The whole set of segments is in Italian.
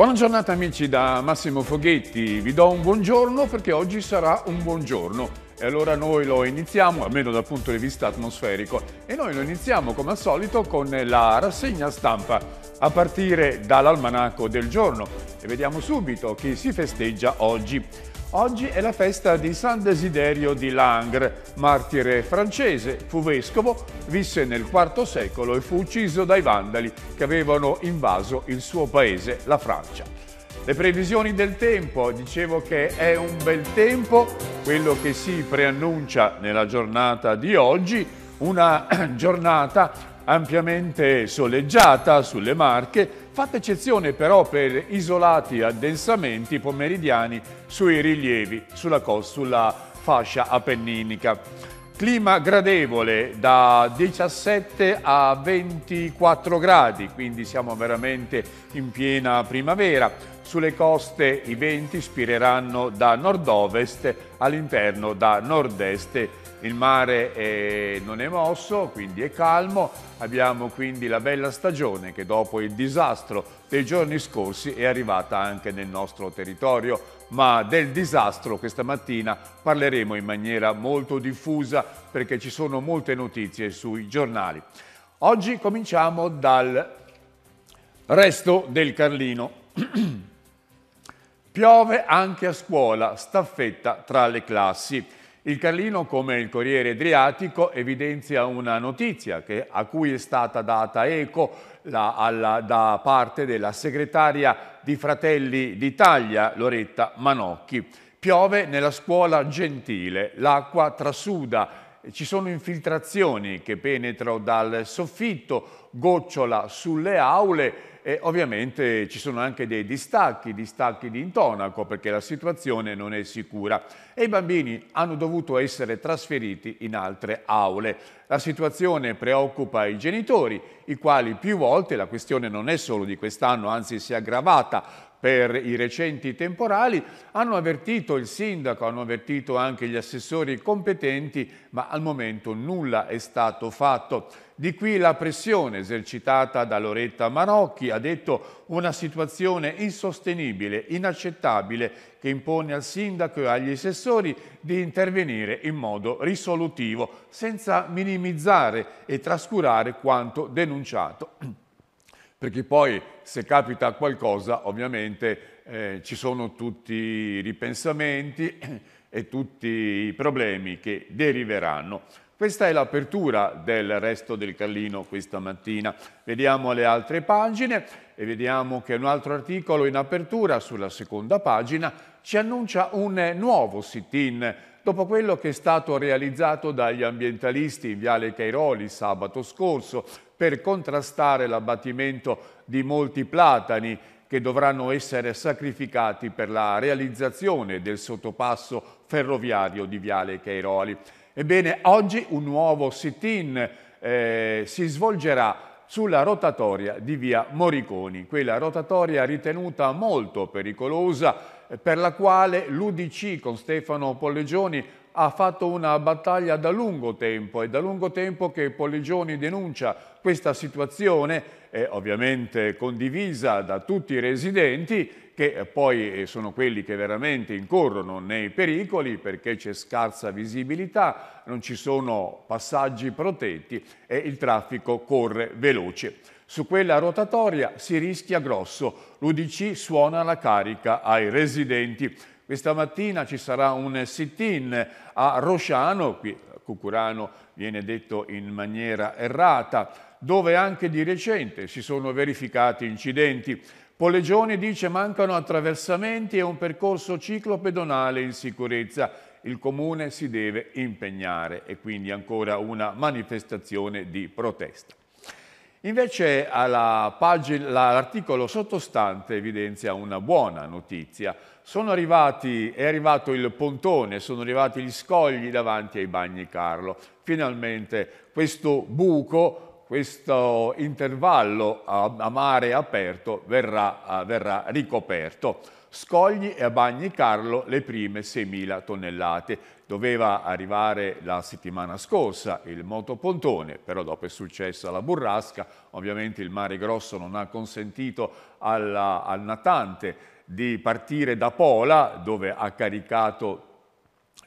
Buona giornata amici da Massimo Foghetti, vi do un buongiorno perché oggi sarà un buongiorno e allora noi lo iniziamo, almeno dal punto di vista atmosferico, e noi lo iniziamo come al solito con la rassegna stampa a partire dall'almanaco del giorno e vediamo subito chi si festeggia oggi. Oggi è la festa di San Desiderio di Langres, martire francese, fu vescovo, visse nel IV secolo e fu ucciso dai vandali che avevano invaso il suo paese, la Francia. Le previsioni del tempo, dicevo che è un bel tempo, quello che si preannuncia nella giornata di oggi, una giornata ampiamente soleggiata sulle Marche, fatta eccezione però per isolati addensamenti pomeridiani sui rilievi sulla, sulla fascia appenninica. Clima gradevole da 17 a 24 gradi, quindi siamo veramente in piena primavera. Sulle coste i venti spireranno da nord-ovest, all'interno da nord-est il mare è, eh, non è mosso, quindi è calmo, abbiamo quindi la bella stagione che dopo il disastro dei giorni scorsi è arrivata anche nel nostro territorio, ma del disastro questa mattina parleremo in maniera molto diffusa perché ci sono molte notizie sui giornali. Oggi cominciamo dal resto del Carlino. Piove anche a scuola, staffetta tra le classi. Il Carlino, come il Corriere Adriatico, evidenzia una notizia che, a cui è stata data eco la, alla, da parte della segretaria di Fratelli d'Italia, Loretta Manocchi. Piove nella scuola gentile, l'acqua trasuda ci sono infiltrazioni che penetrano dal soffitto, gocciola sulle aule e ovviamente ci sono anche dei distacchi, distacchi di intonaco perché la situazione non è sicura e i bambini hanno dovuto essere trasferiti in altre aule. La situazione preoccupa i genitori, i quali più volte, la questione non è solo di quest'anno, anzi si è aggravata per i recenti temporali, hanno avvertito il sindaco, hanno avvertito anche gli assessori competenti, ma al momento nulla è stato fatto. Di qui la pressione esercitata da Loretta Marocchi, ha detto una situazione insostenibile, inaccettabile, che impone al sindaco e agli assessori di intervenire in modo risolutivo, senza minimizzare e trascurare quanto denunciato perché poi se capita qualcosa ovviamente eh, ci sono tutti i ripensamenti e tutti i problemi che deriveranno. Questa è l'apertura del resto del Carlino questa mattina. Vediamo le altre pagine e vediamo che un altro articolo in apertura sulla seconda pagina ci annuncia un nuovo sit-in dopo quello che è stato realizzato dagli ambientalisti in Viale Cairoli sabato scorso per contrastare l'abbattimento di molti platani che dovranno essere sacrificati per la realizzazione del sottopasso ferroviario di Viale Cairoli. Ebbene, oggi un nuovo sit-in eh, si svolgerà sulla rotatoria di via Moriconi, quella rotatoria ritenuta molto pericolosa eh, per la quale l'Udc con Stefano Pollegioni ha fatto una battaglia da lungo tempo, e da lungo tempo che Poligioni denuncia questa situazione, eh, ovviamente condivisa da tutti i residenti, che eh, poi eh, sono quelli che veramente incorrono nei pericoli perché c'è scarsa visibilità, non ci sono passaggi protetti e il traffico corre veloce. Su quella rotatoria si rischia grosso, l'Udc suona la carica ai residenti. Questa mattina ci sarà un sit-in a Rosciano, qui Cucurano viene detto in maniera errata, dove anche di recente si sono verificati incidenti. Polegioni dice mancano attraversamenti e un percorso ciclopedonale in sicurezza. Il Comune si deve impegnare e quindi ancora una manifestazione di protesta. Invece l'articolo sottostante evidenzia una buona notizia. Arrivati, è arrivato il pontone, sono arrivati gli scogli davanti ai bagni Carlo. Finalmente questo buco questo intervallo a, mare aperto verrà, verrà ricoperto. Scogli e Bagni Carlo le prime 6.000 tonnellate. Doveva arrivare la settimana scorsa il motopontone, però dopo è successa la burrasca, ovviamente il mare grosso non ha consentito alla, al natante di partire da Pola, dove ha caricato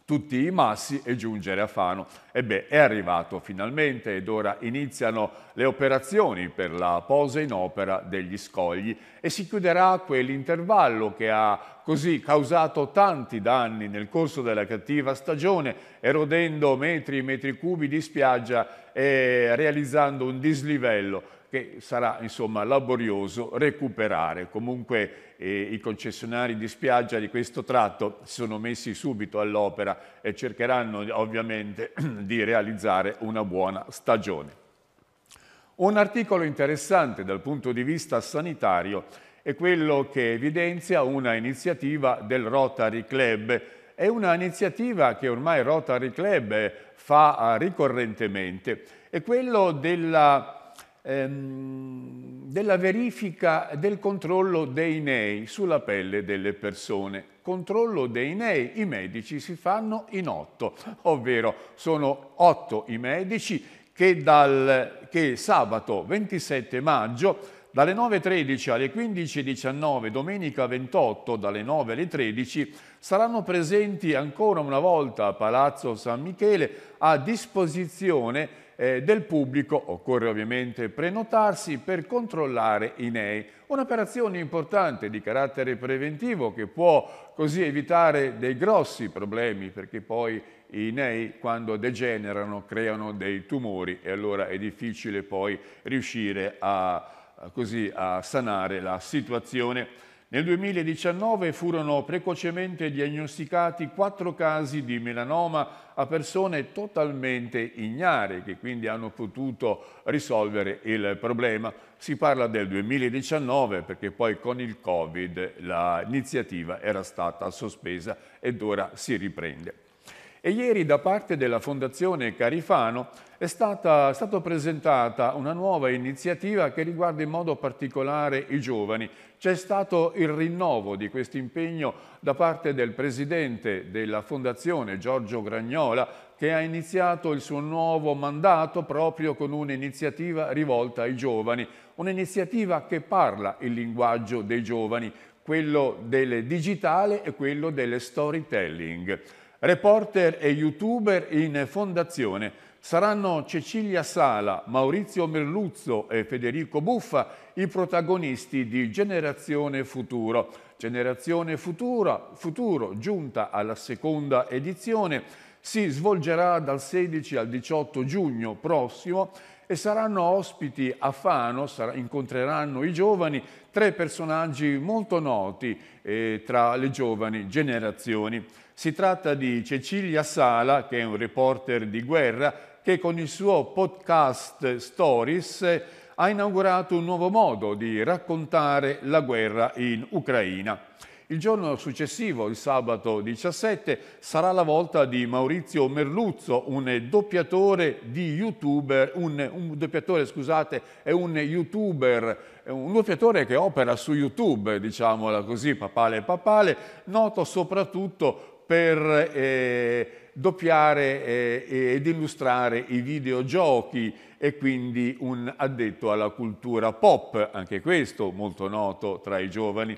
tutti i massi e giungere a Fano. Ebbene, è arrivato finalmente ed ora iniziano le operazioni per la posa in opera degli scogli e si chiuderà quell'intervallo che ha così causato tanti danni nel corso della cattiva stagione, erodendo metri e metri cubi di spiaggia e realizzando un dislivello che sarà insomma laborioso recuperare. Comunque eh, i concessionari di spiaggia di questo tratto si sono messi subito all'opera e cercheranno ovviamente di realizzare una buona stagione. Un articolo interessante dal punto di vista sanitario è quello che evidenzia una iniziativa del Rotary Club. È una iniziativa che ormai Rotary Club fa eh, ricorrentemente, è quello della ehm, della verifica del controllo dei nei sulla pelle delle persone. Controllo dei nei, i medici si fanno in otto, ovvero sono otto i medici che, dal, che sabato 27 maggio dalle 9.13 alle 15.19, domenica 28 dalle 9 alle 13, saranno presenti ancora una volta a Palazzo San Michele a disposizione eh, del pubblico, occorre ovviamente prenotarsi per controllare i nei. Un'operazione importante di carattere preventivo che può così evitare dei grossi problemi perché poi i nei quando degenerano creano dei tumori e allora è difficile poi riuscire a, così, a sanare la situazione. Nel 2019 furono precocemente diagnosticati quattro casi di melanoma a persone totalmente ignare che quindi hanno potuto risolvere il problema. Si parla del 2019 perché poi con il Covid l'iniziativa era stata sospesa ed ora si riprende. E ieri da parte della Fondazione Carifano è stata, è stata, presentata una nuova iniziativa che riguarda in modo particolare i giovani. C'è stato il rinnovo di questo impegno da parte del presidente della Fondazione Giorgio Gragnola che ha iniziato il suo nuovo mandato proprio con un'iniziativa rivolta ai giovani, un'iniziativa che parla il linguaggio dei giovani, quello del digitale e quello del storytelling. Reporter e youtuber in fondazione saranno Cecilia Sala, Maurizio Merluzzo e Federico Buffa i protagonisti di Generazione Futuro. Generazione Futura, Futuro giunta alla seconda edizione si svolgerà dal 16 al 18 giugno prossimo e saranno ospiti a Fano, incontreranno i giovani, tre personaggi molto noti eh, tra le giovani generazioni. Si tratta di Cecilia Sala, che è un reporter di guerra, che con il suo podcast Stories ha inaugurato un nuovo modo di raccontare la guerra in Ucraina. Il giorno successivo, il sabato 17, sarà la volta di Maurizio Merluzzo, un doppiatore di youtuber, un, un doppiatore, scusate, è un youtuber, un doppiatore che opera su YouTube, diciamola così, papale papale, noto soprattutto per eh, doppiare eh, ed illustrare i videogiochi e quindi un addetto alla cultura pop, anche questo molto noto tra i giovani.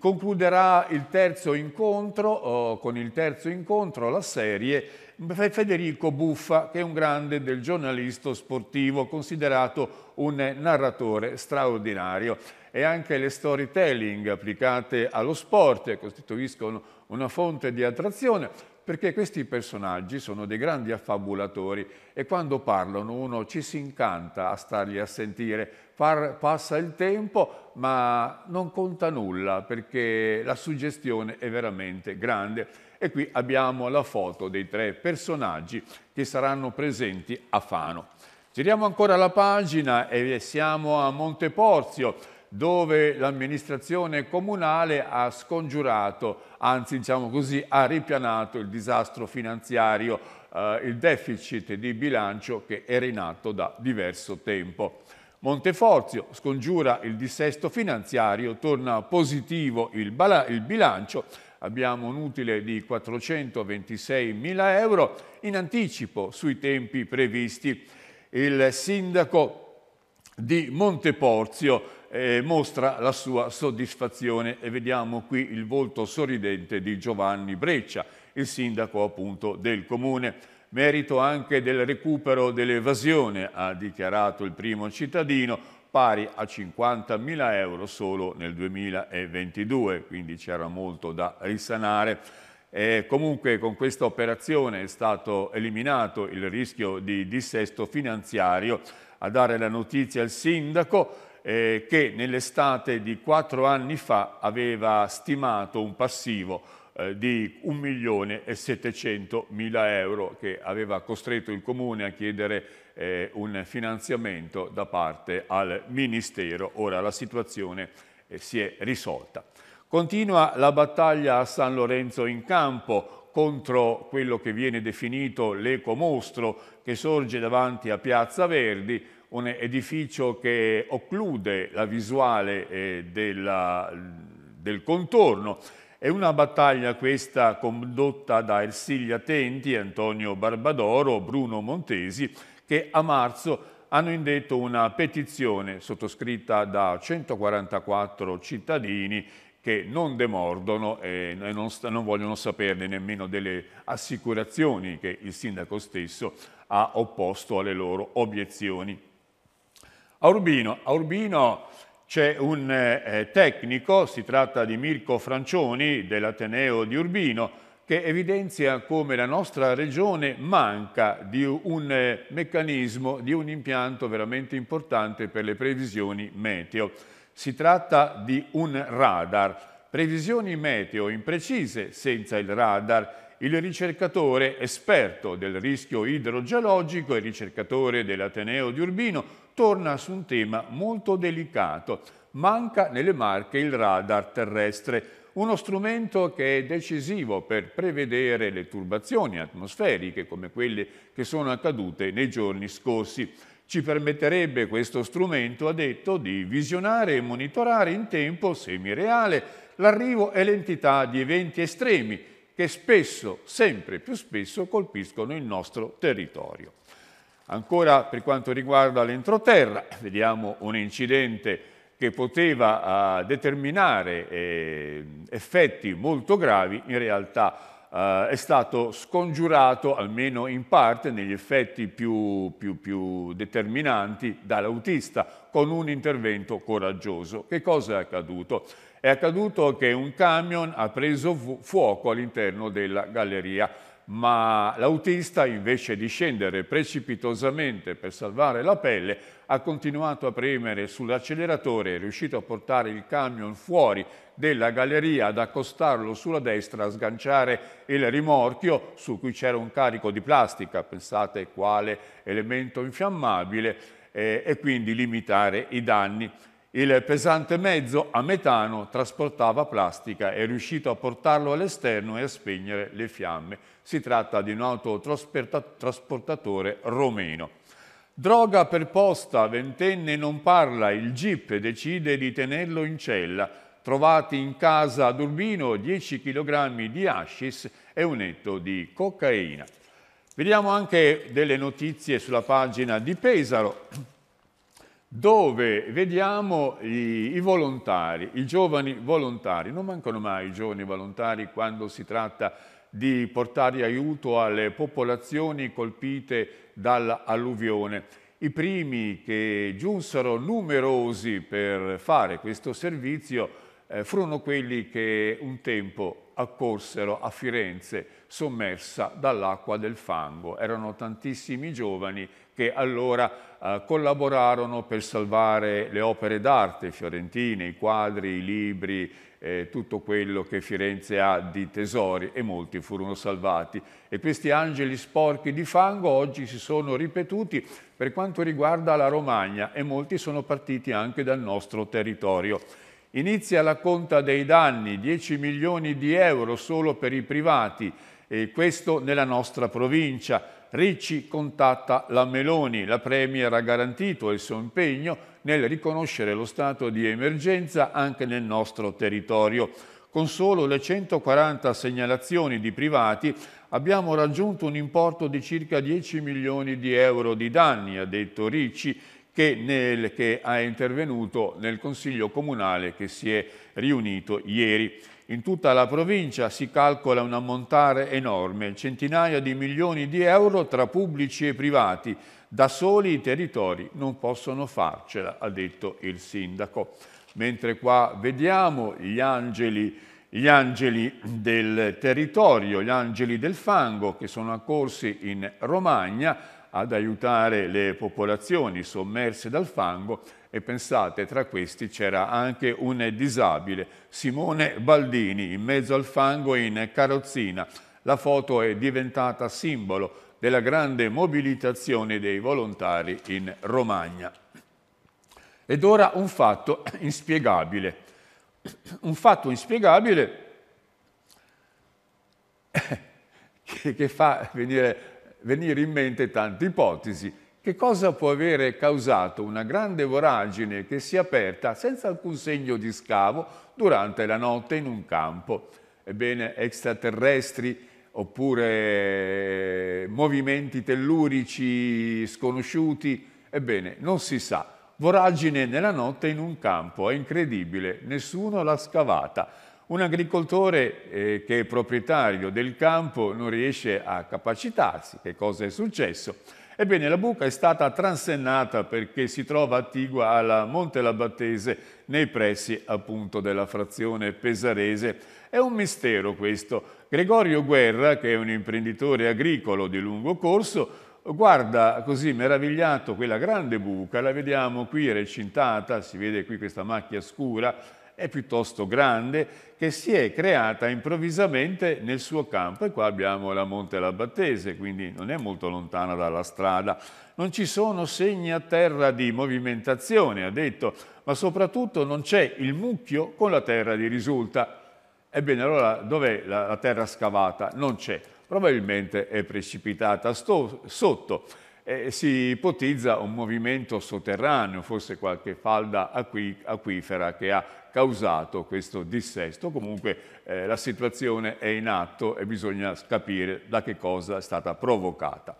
Concluderà il terzo incontro, oh, con il terzo incontro la serie Federico Buffa, che è un grande del giornalista sportivo, considerato un narratore straordinario. E anche le storytelling applicate allo sport costituiscono una fonte di attrazione, perché questi personaggi sono dei grandi affabulatori e quando parlano uno ci si incanta a starli a sentire, Par, passa il tempo ma non conta nulla perché la suggestione è veramente grande. E qui abbiamo la foto dei tre personaggi che saranno presenti a Fano. Giriamo ancora la pagina e siamo a Monteporzio dove l'amministrazione comunale ha scongiurato, anzi diciamo così, ha ripianato il disastro finanziario, eh, il deficit di bilancio che era in atto da diverso tempo. Monteforzio scongiura il dissesto finanziario, torna positivo il, il bilancio, abbiamo un utile di 426 mila euro in anticipo sui tempi previsti. Il sindaco di Monteporzio eh, mostra la sua soddisfazione e vediamo qui il volto sorridente di Giovanni Breccia, il sindaco appunto del comune. Merito anche del recupero dell'evasione, ha dichiarato il primo cittadino, pari a 50.000 euro solo nel 2022, quindi c'era molto da risanare. E comunque con questa operazione è stato eliminato il rischio di dissesto finanziario. A dare la notizia al sindaco eh, che nell'estate di quattro anni fa aveva stimato un passivo eh, di 1 milione e 700 mila euro che aveva costretto il Comune a chiedere eh, un finanziamento da parte al Ministero. Ora la situazione eh, si è risolta. Continua la battaglia a San Lorenzo in campo contro quello che viene definito l'eco mostro che sorge davanti a Piazza Verdi, un edificio che occlude la visuale eh, della, del contorno. È una battaglia questa condotta da Ersilia Tenti, Antonio Barbadoro, Bruno Montesi, che a marzo hanno indetto una petizione sottoscritta da 144 cittadini che non demordono eh, e non, non vogliono saperne nemmeno delle assicurazioni che il sindaco stesso ha opposto alle loro obiezioni. A Urbino, a Urbino c'è un eh, eh, tecnico, si tratta di Mirko Francioni dell'Ateneo di Urbino, che evidenzia come la nostra regione manca di un eh, meccanismo, di un impianto veramente importante per le previsioni meteo. Si tratta di un radar. Previsioni meteo imprecise senza il radar. Il ricercatore esperto del rischio idrogeologico e ricercatore dell'Ateneo di Urbino torna su un tema molto delicato. Manca nelle Marche il radar terrestre, uno strumento che è decisivo per prevedere le turbazioni atmosferiche come quelle che sono accadute nei giorni scorsi. Ci permetterebbe questo strumento, ha detto, di visionare e monitorare in tempo semireale l'arrivo e l'entità di eventi estremi che spesso, sempre più spesso, colpiscono il nostro territorio. Ancora per quanto riguarda l'entroterra, vediamo un incidente che poteva eh, determinare eh, effetti molto gravi, in realtà eh, è stato scongiurato, almeno in parte, negli effetti più, più, più determinanti dall'autista, con un intervento coraggioso. Che cosa è accaduto? È accaduto che un camion ha preso fuoco all'interno della galleria ma l'autista invece di scendere precipitosamente per salvare la pelle ha continuato a premere sull'acceleratore, è riuscito a portare il camion fuori della galleria, ad accostarlo sulla destra, a sganciare il rimorchio su cui c'era un carico di plastica, pensate quale elemento infiammabile, eh, e quindi limitare i danni. Il pesante mezzo a metano trasportava plastica, è riuscito a portarlo all'esterno e a spegnere le fiamme. Si tratta di un autotrasportatore romeno. Droga per posta, ventenne non parla, il GIP decide di tenerlo in cella. Trovati in casa ad Urbino 10 kg di hashish e un netto di cocaina. Vediamo anche delle notizie sulla pagina di Pesaro dove vediamo i, i, volontari, i giovani volontari. Non mancano mai i giovani volontari quando si tratta di di portare aiuto alle popolazioni colpite dall'alluvione. I primi che giunsero numerosi per fare questo servizio eh, furono quelli che un tempo accorsero a Firenze sommersa dall'acqua del fango. Erano tantissimi giovani che allora eh, collaborarono per salvare le opere d'arte fiorentine, i quadri, i libri, eh, tutto quello che Firenze ha di tesori e molti furono salvati. E questi angeli sporchi di fango oggi si sono ripetuti per quanto riguarda la Romagna e molti sono partiti anche dal nostro territorio. Inizia la conta dei danni, 10 milioni di euro solo per i privati, e questo nella nostra provincia Ricci contatta la Meloni, la Premier ha garantito il suo impegno nel riconoscere lo stato di emergenza anche nel nostro territorio. Con solo le 140 segnalazioni di privati abbiamo raggiunto un importo di circa 10 milioni di euro di danni, ha detto Ricci, che, nel, che ha intervenuto nel Consiglio Comunale che si è riunito ieri. In tutta la provincia si calcola un ammontare enorme, centinaia di milioni di euro tra pubblici e privati. Da soli i territori non possono farcela, ha detto il sindaco. Mentre qua vediamo gli angeli, gli angeli del territorio, gli angeli del fango che sono accorsi in Romagna ad aiutare le popolazioni sommerse dal fango e pensate tra questi c'era anche un disabile, Simone Baldini, in mezzo al fango in carrozzina. La foto è diventata simbolo della grande mobilitazione dei volontari in Romagna. Ed ora un fatto inspiegabile. Un fatto inspiegabile che, fa venire, venire in mente tante ipotesi che cosa può avere causato una grande voragine che si è aperta senza alcun segno di scavo durante la notte in un campo? Ebbene, extraterrestri oppure eh, movimenti tellurici sconosciuti? Ebbene, non si sa. Voragine nella notte in un campo, è incredibile, nessuno l'ha scavata. Un agricoltore eh, che è proprietario del campo non riesce a capacitarsi che cosa è successo Ebbene, la buca è stata transennata perché si trova attigua alla Monte Labattese, nei pressi appunto della frazione pesarese. È un mistero questo. Gregorio Guerra, che è un imprenditore agricolo di lungo corso, guarda così meravigliato quella grande buca, la vediamo qui recintata, si vede qui questa macchia scura, è piuttosto grande che si è creata improvvisamente nel suo campo e qua abbiamo la Monte Labattese, quindi non è molto lontana dalla strada. Non ci sono segni a terra di movimentazione, ha detto, ma soprattutto non c'è il mucchio con la terra di risulta. Ebbene, allora dov'è la, la terra scavata? Non c'è, probabilmente è precipitata sto, sotto eh, si ipotizza un movimento sotterraneo, forse qualche falda acqui acquifera che ha causato questo dissesto. Comunque eh, la situazione è in atto e bisogna capire da che cosa è stata provocata.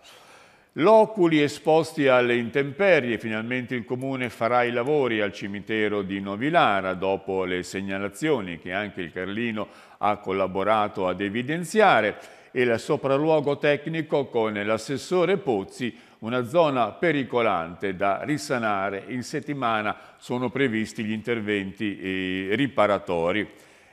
Loculi esposti alle intemperie, finalmente il Comune farà i lavori al cimitero di Novilara dopo le segnalazioni che anche il Carlino ha collaborato ad evidenziare e il sopralluogo tecnico con l'assessore Pozzi una zona pericolante da risanare. In settimana sono previsti gli interventi eh, riparatori.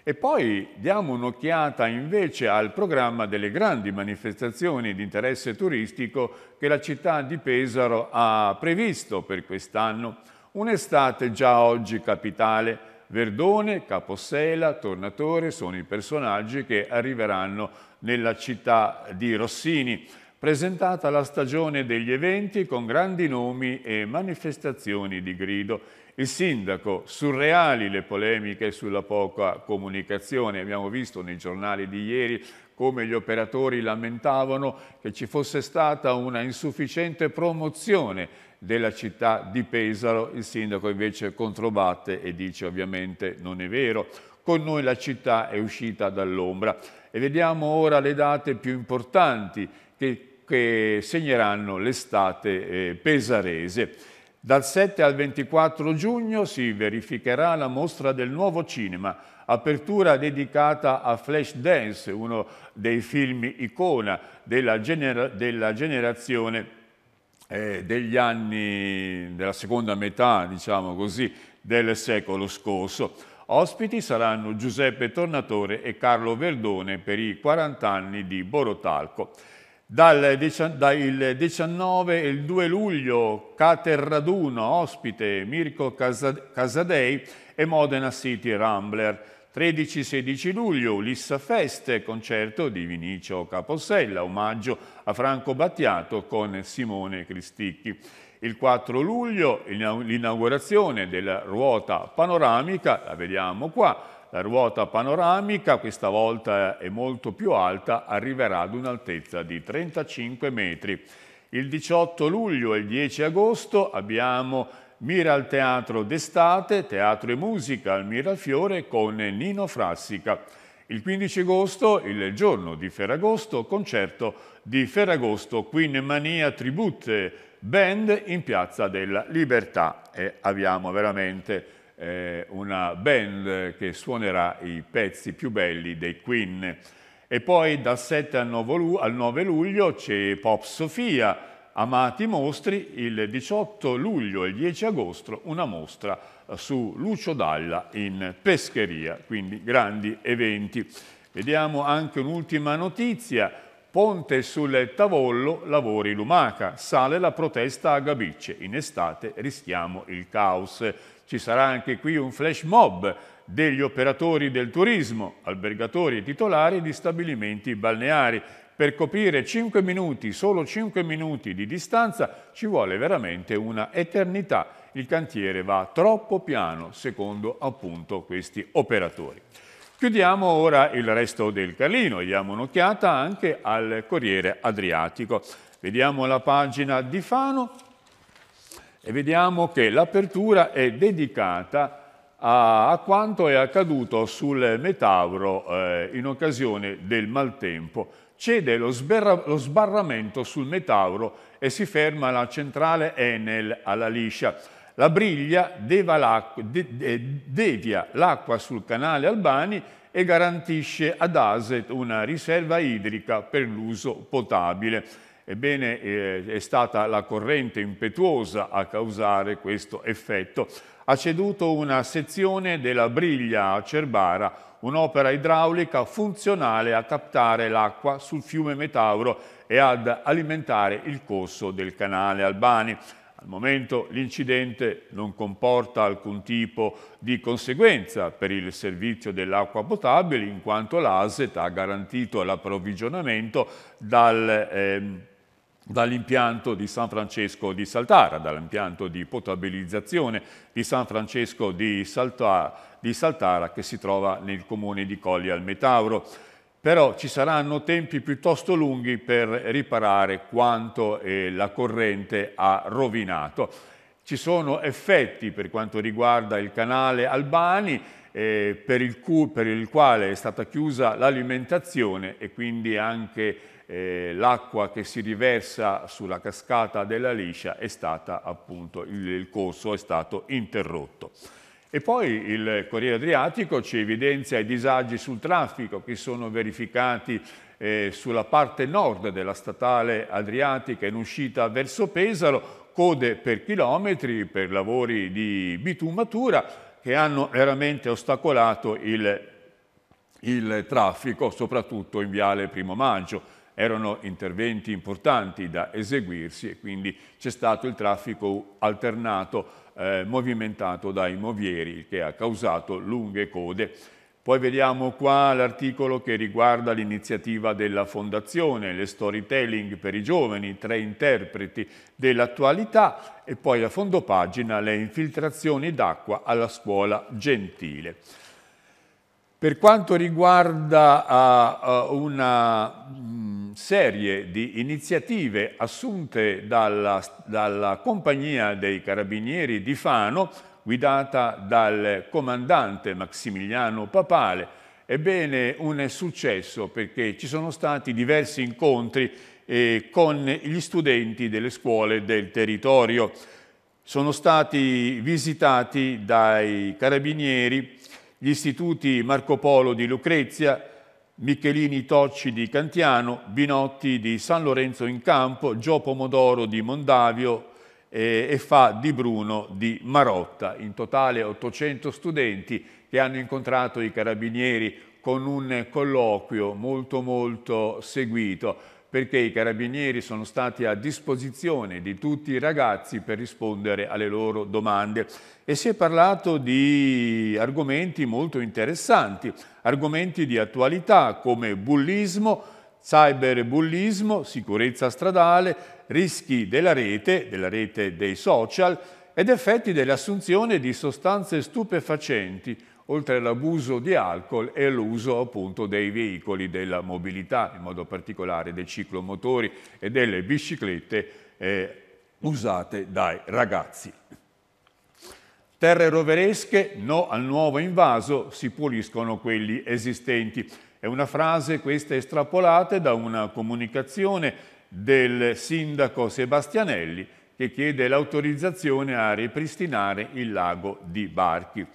E poi diamo un'occhiata invece al programma delle grandi manifestazioni di interesse turistico che la città di Pesaro ha previsto per quest'anno. Un'estate già oggi capitale. Verdone, Capossela, Tornatore sono i personaggi che arriveranno nella città di Rossini presentata la stagione degli eventi con grandi nomi e manifestazioni di grido. Il sindaco, surreali le polemiche sulla poca comunicazione, abbiamo visto nei giornali di ieri come gli operatori lamentavano che ci fosse stata una insufficiente promozione della città di Pesaro, il sindaco invece controbatte e dice ovviamente non è vero, con noi la città è uscita dall'ombra. E vediamo ora le date più importanti che che segneranno l'estate eh, pesarese. Dal 7 al 24 giugno si verificherà la mostra del nuovo cinema, apertura dedicata a Flash Dance, uno dei film icona della, genera della generazione eh, degli anni della seconda metà, diciamo così, del secolo scorso. Ospiti saranno Giuseppe Tornatore e Carlo Verdone per i 40 anni di Borotalco. Dal, 19 e il 2 luglio Cater Raduno, ospite Mirko Casadei e Modena City Rambler. 13-16 luglio Ulissa Fest, concerto di Vinicio Capossella, omaggio a Franco Battiato con Simone Cristicchi. Il 4 luglio l'inaugurazione della ruota panoramica, la vediamo qua, la ruota panoramica, questa volta è molto più alta, arriverà ad un'altezza di 35 metri. Il 18 luglio e il 10 agosto abbiamo Mira al Teatro d'estate, Teatro e Musica al Mirafiore con Nino Frassica. Il 15 agosto, il giorno di Ferragosto, concerto di Ferragosto Queen Mania Tribute Band in Piazza della Libertà. E abbiamo veramente eh, una band che suonerà i pezzi più belli dei Queen. E poi dal 7 al 9, luglio c'è Pop Sofia, Amati Mostri, il 18 luglio e il 10 agosto una mostra eh, su Lucio Dalla in Pescheria, quindi grandi eventi. Vediamo anche un'ultima notizia, Ponte sul Tavollo, lavori lumaca, sale la protesta a Gabicce, in estate rischiamo il caos. Ci sarà anche qui un flash mob degli operatori del turismo, albergatori e titolari di stabilimenti balneari. Per coprire 5 minuti, solo 5 minuti di distanza, ci vuole veramente una eternità. Il cantiere va troppo piano, secondo appunto questi operatori. Chiudiamo ora il resto del Carlino e diamo un'occhiata anche al Corriere Adriatico. Vediamo la pagina di Fano e vediamo che l'apertura è dedicata a, quanto è accaduto sul Metauro eh, in occasione del maltempo. Cede lo, sberra, lo sbarramento sul Metauro e si ferma la centrale Enel alla liscia. La briglia devia l'acqua sul canale Albani e garantisce ad Aset una riserva idrica per l'uso potabile. Ebbene, eh, è stata la corrente impetuosa a causare questo effetto. Ha ceduto una sezione della briglia a Cerbara, un'opera idraulica funzionale a captare l'acqua sul fiume Metauro e ad alimentare il corso del canale Albani. Al momento l'incidente non comporta alcun tipo di conseguenza per il servizio dell'acqua potabile in quanto l'ASET ha garantito l'approvvigionamento dal... Ehm, dall'impianto di San Francesco di Saltara, dall'impianto di potabilizzazione di San Francesco di Saltara, di Saltara che si trova nel comune di Colli al Metauro però ci saranno tempi piuttosto lunghi per riparare quanto eh, la corrente ha rovinato. Ci sono effetti per quanto riguarda il canale Albani, eh, per, il per il quale è stata chiusa l'alimentazione e quindi anche eh, l'acqua che si riversa sulla cascata della Liscia è stata appunto, il, il corso è stato interrotto. E poi il Corriere Adriatico ci evidenzia i disagi sul traffico che sono verificati eh, sulla parte nord della statale Adriatica in uscita verso Pesaro, code per chilometri per lavori di bitumatura che hanno veramente ostacolato il, il traffico, soprattutto in Viale Primo Maggio erano interventi importanti da eseguirsi e quindi c'è stato il traffico alternato eh, movimentato dai movieri che ha causato lunghe code. Poi vediamo qua l'articolo che riguarda l'iniziativa della Fondazione, le storytelling per i giovani, tre interpreti dell'attualità e poi a fondo pagina le infiltrazioni d'acqua alla scuola gentile. Per quanto riguarda uh, una mh, mm, serie di iniziative assunte dalla, dalla Compagnia dei Carabinieri di Fano, guidata dal comandante Maximiliano Papale, Ebbene, un successo perché ci sono stati diversi incontri eh, con gli studenti delle scuole del territorio. Sono stati visitati dai carabinieri gli istituti Marco Polo di Lucrezia, Michelini Tocci di Cantiano, Binotti di San Lorenzo in Campo, Gio Pomodoro di Mondavio eh, e Fa di Bruno di Marotta. In totale 800 studenti che hanno incontrato i carabinieri con un colloquio molto molto seguito perché i carabinieri sono stati a disposizione di tutti i ragazzi per rispondere alle loro domande e si è parlato di argomenti molto interessanti, argomenti di attualità come bullismo, cyberbullismo, sicurezza stradale, rischi della rete, della rete dei social ed effetti dell'assunzione di sostanze stupefacenti oltre all'abuso di alcol e l'uso appunto dei veicoli della mobilità, in modo particolare dei ciclomotori e delle biciclette eh, usate dai ragazzi. Terre roveresche, no al nuovo invaso, si puliscono quelli esistenti. È una frase questa estrapolata da una comunicazione del sindaco Sebastianelli che chiede l'autorizzazione a ripristinare il lago di Barchi.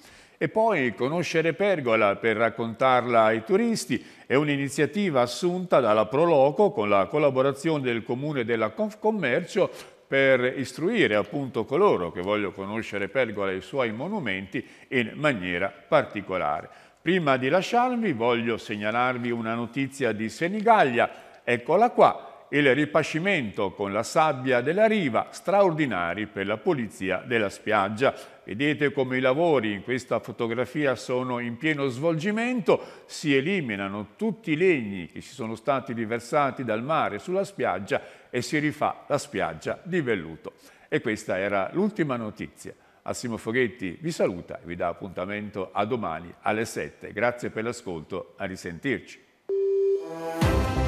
E poi Conoscere Pergola per raccontarla ai turisti è un'iniziativa assunta dalla Proloco con la collaborazione del Comune della Confcommercio per istruire appunto coloro che vogliono conoscere Pergola e i suoi monumenti in maniera particolare. Prima di lasciarvi voglio segnalarvi una notizia di Senigallia, eccola qua, il ripascimento con la sabbia della riva straordinari per la pulizia della spiaggia Vedete come i lavori in questa fotografia sono in pieno svolgimento, si eliminano tutti i legni che ci sono stati riversati dal mare sulla spiaggia e si rifà la spiaggia di velluto. E questa era l'ultima notizia. Massimo Foghetti vi saluta e vi dà appuntamento a domani alle 7. Grazie per l'ascolto, a risentirci.